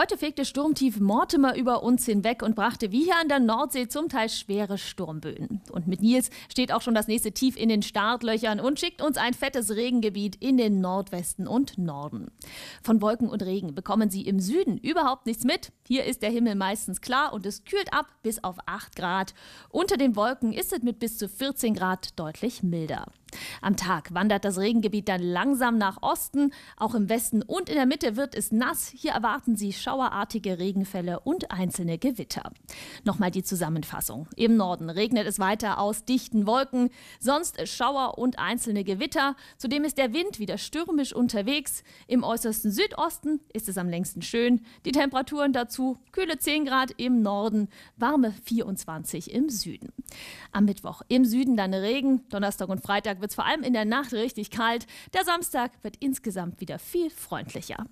Heute fegte Sturmtief Mortimer über uns hinweg und brachte wie hier an der Nordsee zum Teil schwere Sturmböen. Und mit Nils steht auch schon das nächste Tief in den Startlöchern und schickt uns ein fettes Regengebiet in den Nordwesten und Norden. Von Wolken und Regen bekommen Sie im Süden überhaupt nichts mit. Hier ist der Himmel meistens klar und es kühlt ab bis auf 8 Grad. Unter den Wolken ist es mit bis zu 14 Grad deutlich milder. Am Tag wandert das Regengebiet dann langsam nach Osten. Auch im Westen und in der Mitte wird es nass. Hier erwarten Sie schauerartige Regenfälle und einzelne Gewitter. Nochmal die Zusammenfassung. Im Norden regnet es weiter aus dichten Wolken, sonst Schauer und einzelne Gewitter. Zudem ist der Wind wieder stürmisch unterwegs. Im äußersten Südosten ist es am längsten schön. Die Temperaturen dazu kühle 10 Grad im Norden, warme 24 im Süden. Am Mittwoch im Süden dann Regen, Donnerstag und Freitag wird es vor allem in der Nacht richtig kalt. Der Samstag wird insgesamt wieder viel freundlicher.